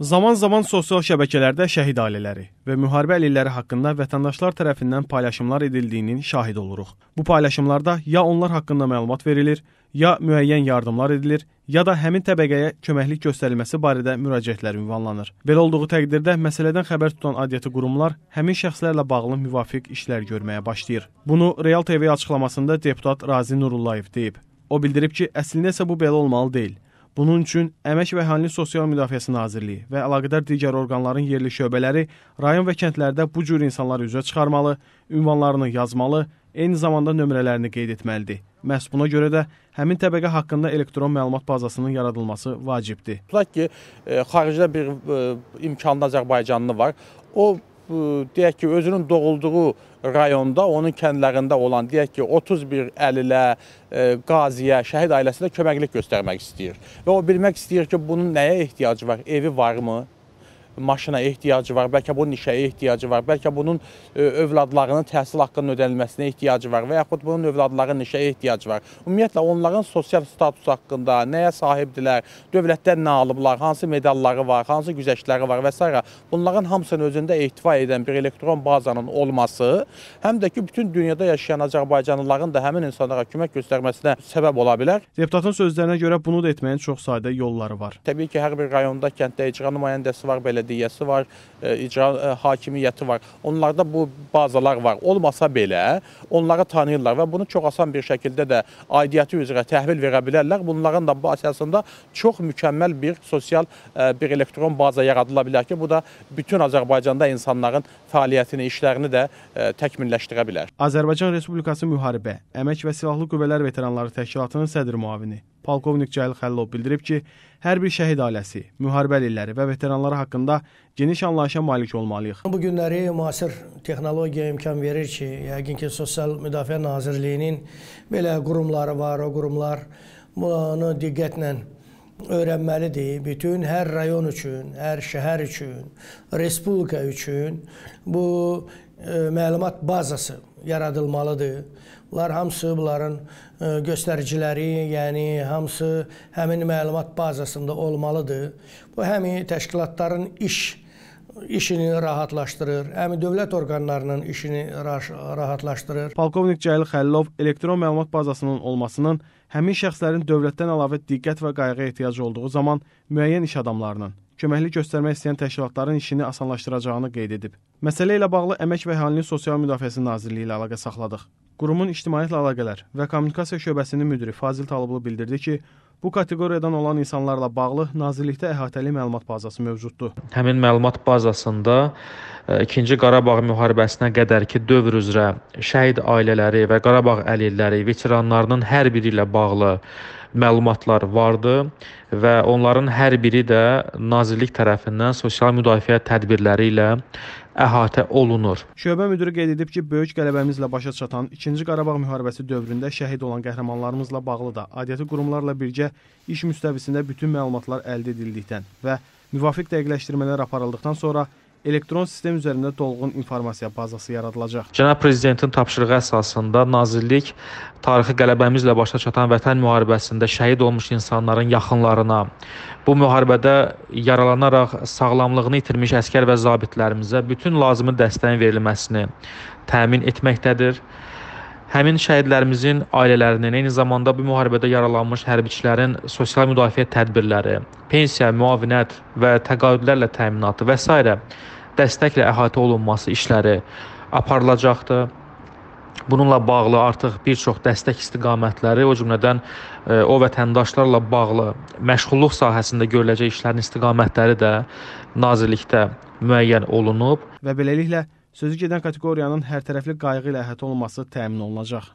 Zaman-zaman sosial şəbəkələrdə şəhid ailələri və müharibə əlilləri haqqında vətəndaşlar tərəfindən paylaşımlar edildiyinin şahid oluruq. Bu paylaşımlarda ya onlar haqqında məlumat verilir, ya müəyyən yardımlar edilir, ya da həmin təbəqəyə köməklik göstərilməsi barədə müraciətlər ünvanlanır. Belə olduğu təqdirdə məsələdən xəbər tutan aidiyyəti qurumlar həmin şəxslərlə bağlı müvafiq işlər görməyə başlayır. Bunu Real TV açıqlamasında deputat Razi Nurullayev deyib. O bildirib ki, əslində isə bu belə olmalı deyil. Bunun üçün Əmək və Əhalinin Sosial Müdafiəsi Nazirliyi və əlaqədar digər orqanların yerli şöbələri rayon və kəndlərdə bu cür insanları üzə çıxarmalı, ünvanlarını yazmalı, eyni zamanda nömrələrini qeyd etməlidir. Məhz buna görə də həmin təbəqə haqqında elektron məlumat bazasının yaradılması vacibdir. Tutaq ki, e, xaricdə bir e, imkanlı Azərbaycanlı var. O deyək ki, özünün doğulduğu rayonda, onun kəndlərində olan, deyək ki, 31 əlilə, e, qaziyə, şəhid ailəsinə köməklik göstərmək istəyir. Və o bilmək istəyir ki, bunun nəyə ehtiyacı var, evi varmı? maşına ehtiyacı var, bəlkə bunun işəyə ehtiyacı var, bəlkə bunun e, övladlarının təhsil haqqının ödənilməsinə ehtiyacı var və yaxud bunun övladlarının işəyə ehtiyacı var. Ümumiyyətlə, onların sosial statusu haqqında, nəyə sahibdirlər, dövlətdən nə alıblar, hansı medalları var, hansı güzəştləri var və s. Bunların hamısını özündə ehtiva edən bir elektron bazanın olması həm də ki, bütün dünyada yaşayan Azərbaycanlıların da həmin insanlara kömək göstərməsinə səbəb ola bilər. Deputatın sözlərinə görə bunu da etməyin çox sadə yolları var. Təbii ki, hər bir rayonda, kənddə icra nümayəndəsi var, belə bələdiyyəsi var, e, icra e, hakimiyyəti var. Onlarda bu bazalar var. Olmasa belə onları tanıyırlar və bunu çox asan bir şəkildə də aidiyyəti üzrə təhvil verə bilərlər. Bunların da bu əsasında çox mükəmməl bir sosial e, bir elektron baza yaradıla bilər ki, bu da bütün Azərbaycanda insanların fəaliyyətini, işlərini də təkmilləşdirə bilər. Azərbaycan Respublikası Müharibə, Əmək və Silahlı Qüvvələr Veteranları Təşkilatının sədr müavini Polkovnik Cəlil Xəllov bildirib ki, hər bir şəhid ailəsi, müharibə illəri və veteranlar haqqında geniş anlayışa malik olmalıyıq. Bu günləri müasir texnologiya imkan verir ki, yəqin ki, Sosial Müdafiə Nazirliyinin belə qurumları var, o qurumlar bunu diqqətlə öyrənməlidir. Bütün hər rayon üçün, hər şəhər üçün, respublika üçün bu e, məlumat bazası yaradılmalıdır. Bunlar hamısı bunların e, göstəriciləri, yəni hamısı həmin məlumat bazasında olmalıdır. Bu həmi təşkilatların iş işini rahatlaşdırır, həmin dövlət orqanlarının işini rahatlaşdırır. Polkovnik Cəlil Xəllov elektron məlumat bazasının olmasının həmin şəxslərin dövlətdən əlavə diqqət və qayğıya ehtiyacı olduğu zaman müəyyən iş adamlarının köməklik göstərmək istəyən təşkilatların işini asanlaşdıracağını qeyd edib. Məsələ ilə bağlı Əmək və Əhalinin Sosial Müdafiəsi Nazirliyi ilə əlaqə saxladıq. Qurumun İctimaiyyətlə Əlaqələr və Kommunikasiya Şöbəsinin müdiri Fazil Talıblı bildirdi ki, Bu kateqoriyadan olan insanlarla bağlı nazirlikdə əhatəli məlumat bazası mövcuddur. Həmin məlumat bazasında 2-ci Qarabağ müharibəsinə qədər ki, dövr üzrə şəhid ailələri və Qarabağ əlilləri, veteranlarının hər biri ilə bağlı məlumatlar vardı və onların hər biri də nazirlik tərəfindən sosial müdafiə tədbirləri ilə əhatə olunur. Şöbə müdiri qeyd edib ki, böyük qələbəmizlə başa çatan 2-ci Qarabağ müharibəsi dövründə şəhid olan qəhrəmanlarımızla bağlı da aidiyyəti qurumlarla birgə iş müstəvisində bütün məlumatlar əldə edildikdən və müvafiq dəqiqləşdirmələr aparıldıqdan sonra elektron sistem üzərində dolğun informasiya bazası yaradılacaq. Cənab prezidentin tapşırığı əsasında nazirlik tarixi qələbəmizlə başa çatan vətən müharibəsində şəhid olmuş insanların yaxınlarına, bu müharibədə yaralanaraq sağlamlığını itirmiş əskər və zabitlərimizə bütün lazımi dəstəyin verilməsini təmin etməkdədir. Həmin şəhidlərimizin ailələrinin, eyni zamanda bu müharibədə yaralanmış hərbiçilərin sosial müdafiə tədbirləri, pensiya, müavinət və təqaüdlərlə təminatı və s dəstəklə əhatə olunması işləri aparılacaqdır. Bununla bağlı artıq bir çox dəstək istiqamətləri, o cümlədən e, o vətəndaşlarla bağlı məşğulluq sahəsində görüləcək işlərin istiqamətləri də nazirlikdə müəyyən olunub və beləliklə sözü gedən kateqoriyanın hərtərəfli qayğı ilə əhatə olunması təmin olunacaq.